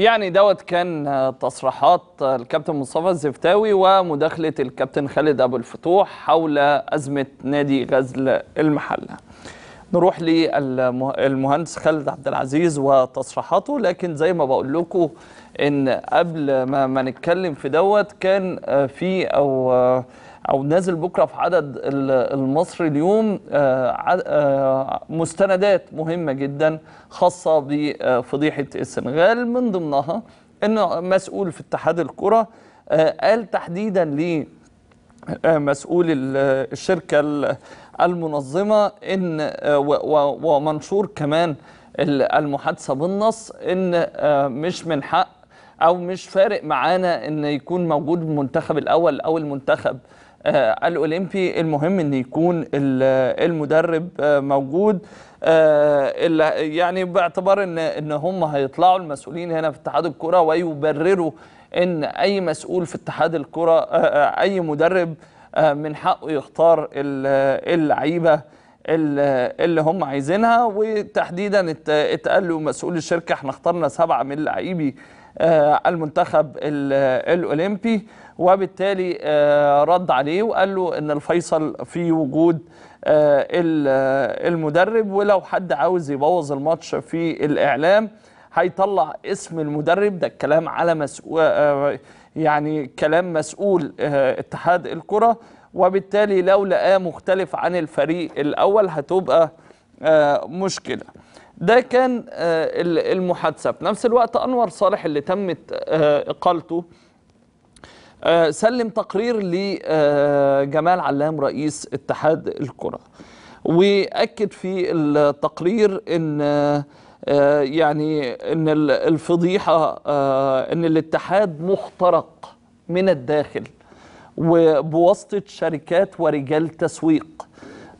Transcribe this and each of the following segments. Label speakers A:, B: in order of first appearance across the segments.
A: يعني دوت كان تصريحات الكابتن مصطفى الزفتاوي ومداخلة الكابتن خالد أبو الفتوح حول أزمة نادي غزل المحلة نروح للمهندس خالد عبد العزيز وتصريحاته لكن زي ما بقول لكم ان قبل ما, ما نتكلم في دوت كان في او او نازل بكره في عدد المصري اليوم آه، آه، مستندات مهمه جدا خاصه بفضيحه السنغال من ضمنها ان مسؤول في اتحاد الكره آه، قال تحديدا لمسؤول الشركه المنظمه ان ومنشور كمان المحادثه بالنص ان مش من حق او مش فارق معانا ان يكون موجود المنتخب الاول او المنتخب آه، الاولمبي المهم ان يكون المدرب آه، موجود آه، يعني باعتبار ان ان هم هيطلعوا المسؤولين هنا في اتحاد الكره ويبرروا ان اي مسؤول في اتحاد الكره اي مدرب من حقه يختار اللعيبه اللي هم عايزينها وتحديدا اتقال له مسؤول الشركه احنا اخترنا سبعه من لعيبي آه، المنتخب الأولمبي وبالتالي آه، رد عليه وقال له أن الفيصل في وجود آه، المدرب ولو حد عاوز يبوظ الماتش في الإعلام هيطلع اسم المدرب ده الكلام على مسؤول يعني كلام مسؤول اتحاد الكرة وبالتالي لو لقاه مختلف عن الفريق الأول هتبقى مشكلة ده كان آه، المحادثة في نفس الوقت أنور صالح اللي تمت آه، إقالته آه، سلم تقرير لجمال علام رئيس اتحاد الكرة وأكد في التقرير أن يعني أن الفضيحة أن الاتحاد مخترق من الداخل وبواسطة شركات ورجال تسويق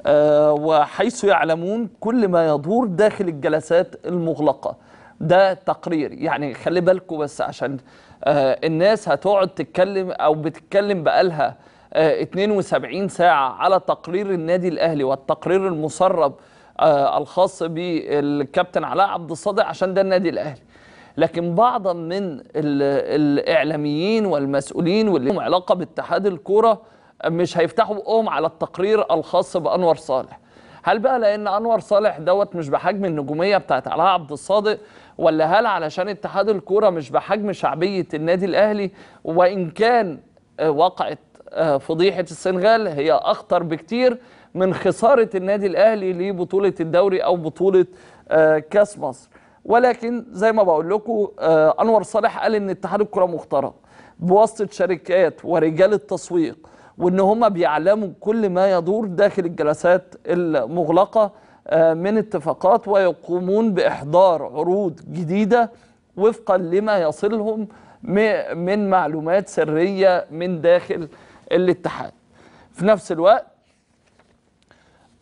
A: آه، وحيث يعلمون كل ما يدور داخل الجلسات المغلقة ده تقرير يعني خلي بالكم بس عشان آه، الناس هتقعد تتكلم أو بتتكلم بقالها 72 آه، ساعة على تقرير النادي الأهلي والتقرير المسرب الخاص بالكابتن علاء عبد الصادق عشان ده النادي الأهلي لكن بعضا من الإعلاميين والمسؤولين واللي لهم علاقة باتحاد الكوره مش هيفتحوا بقهم على التقرير الخاص بانور صالح هل بقى لان انور صالح دوت مش بحجم النجوميه بتاعت علاء عبد الصادق ولا هل علشان اتحاد الكوره مش بحجم شعبيه النادي الاهلي وان كان آه، وقعت آه، فضيحه السنغال هي اخطر بكتير من خساره النادي الاهلي لبطوله الدوري او بطوله آه، كاس مصر ولكن زي ما بقول لكم انور صالح قال ان اتحاد الكره مخترق بواسطه شركات ورجال التسويق وان هم بيعلموا كل ما يدور داخل الجلسات المغلقه آه، من اتفاقات ويقومون باحضار عروض جديده وفقا لما يصلهم من معلومات سريه من داخل الاتحاد. في نفس الوقت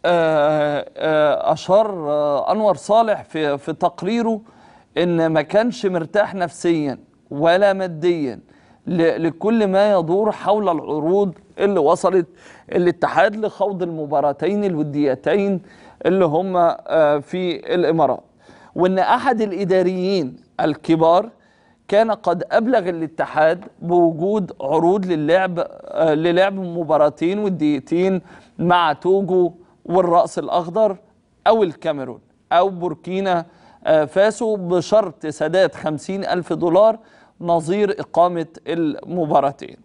A: آه، آه، اشار انور صالح في في تقريره ان ما كانش مرتاح نفسيا ولا ماديا لكل ما يدور حول العروض اللي وصلت الاتحاد لخوض المباراتين الوديتين اللي هما آه، في الامارات وان احد الاداريين الكبار كان قد ابلغ الاتحاد بوجود عروض للعب آه، للعب مباراتين وديتين مع توجو والراس الاخضر او الكاميرون او بوركينا آه، فاسو بشرط سداد خمسين ألف دولار نظير إقامة المباراتين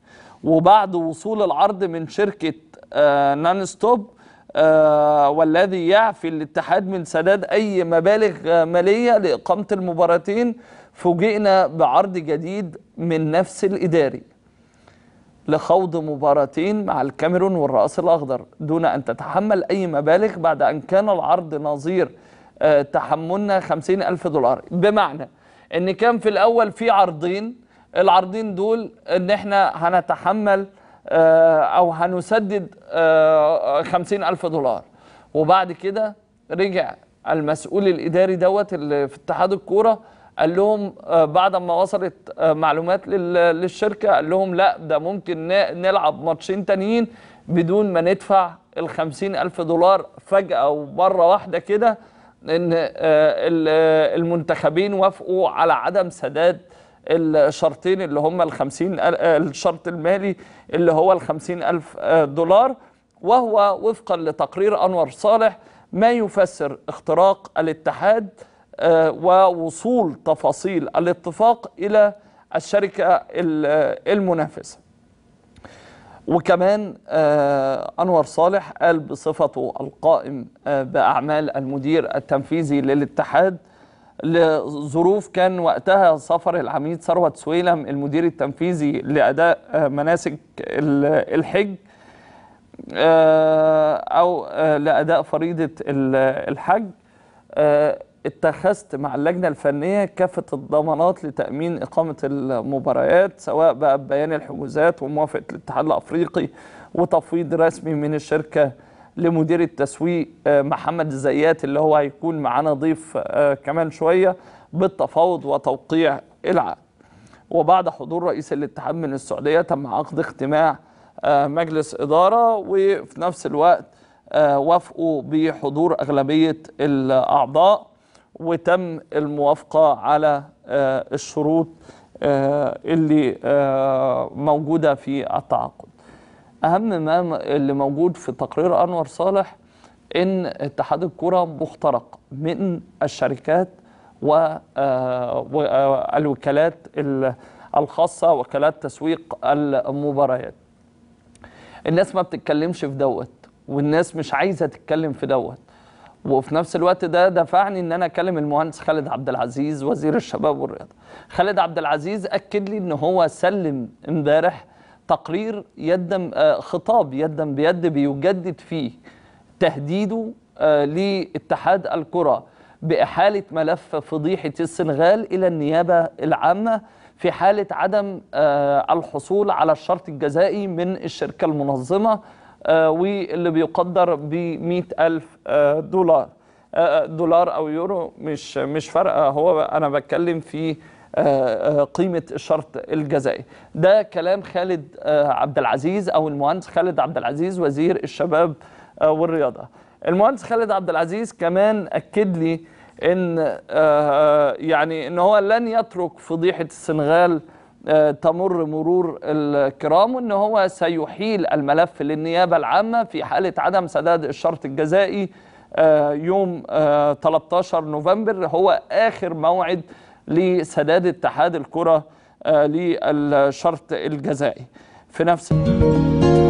A: وبعد وصول العرض من شركة آه، نان ستوب آه، والذي يعفي الاتحاد من سداد أي مبالغ آه، مالية لإقامة المباراتين فوجئنا بعرض جديد من نفس الإداري لخوض مباراتين مع الكاميرون والرأس الأخضر دون أن تتحمل أي مبالغ بعد أن كان العرض نظير تحملنا 50 ألف دولار بمعنى ان كان في الاول في عرضين العرضين دول ان احنا هنتحمل آه، او هنسدد آه، خمسين الف دولار وبعد كده رجع المسؤول الاداري دوت اللي في اتحاد الكوره قال لهم آه، بعد ما وصلت معلومات للشركه قال لهم لا ده ممكن نلعب ماتشين تانيين بدون ما ندفع ال ألف دولار فجأة ومرة واحدة كده ان آه، آه، المنتخبين وافقوا على عدم سداد الشرطين اللي هم ال 50 آه، الشرط المالي اللي هو ال 50 ألف دولار وهو وفقا لتقرير أنور صالح ما يفسر اختراق الاتحاد ووصول تفاصيل الاتفاق إلى الشركة المنافسة وكمان آه، أنور صالح قال بصفته القائم آه، بأعمال المدير التنفيذي للاتحاد لظروف كان وقتها سفر العميد ثروت سويلم المدير التنفيذي لأداء آه، مناسك الحج أو لأداء فريضة الحج اتخذت مع اللجنه الفنيه كافه الضمانات لتامين اقامه المباريات سواء بقى ببيان الحجوزات وموافقه الاتحاد الافريقي وتفويض رسمي من الشركه لمدير التسويق آه، محمد زيات اللي هو هيكون معانا ضيف آه، كمان شويه بالتفاوض وتوقيع العقد. وبعد حضور رئيس الاتحاد من السعوديه تم عقد اجتماع آه، مجلس اداره وفي نفس الوقت وافقوا بحضور اغلبيه الاعضاء وتم الموافقة على آه، الشروط آه، اللي آه، موجودة في التعاقد أهم ما اللي موجود في تقرير أنور صالح إن اتحاد الكرة مخترق من الشركات والوكالات الخاصة وكالات تسويق المباريات الناس ما بتتكلمش في دوت والناس مش عايزة تتكلم في دوت وفي نفس الوقت ده دفعني ان انا اكلم المهندس خالد عبد العزيز وزير الشباب والرياضه خالد عبد العزيز اكد لي ان هو سلم امبارح تقرير يدم آه، خطاب يدا بيد بيجدد فيه تهديده آه، لاتحاد الكره باحاله ملف فضيحه السنغال الى النيابه العامه في حاله عدم آه، الحصول على الشرط الجزائي من الشركه المنظمه آه، واللي بيقدر ب 100000 آه، دولار آه، دولار او يورو مش مش فارقه هو انا بتكلم في قيمه الشرط الجزائي ده كلام خالد عبد العزيز او المهندس خالد عبد العزيز وزير الشباب والرياضه المهندس خالد عبد العزيز كمان اكد لي ان يعني ان هو لن يترك فضيحه السنغال آه، تمر مرور الكرام وان هو سيحيل الملف للنيابه العامه في حاله عدم سداد الشرط الجزائي آه، يوم 13 آه، نوفمبر هو اخر موعد لسداد اتحاد الكره للشرط الجزائي في نفس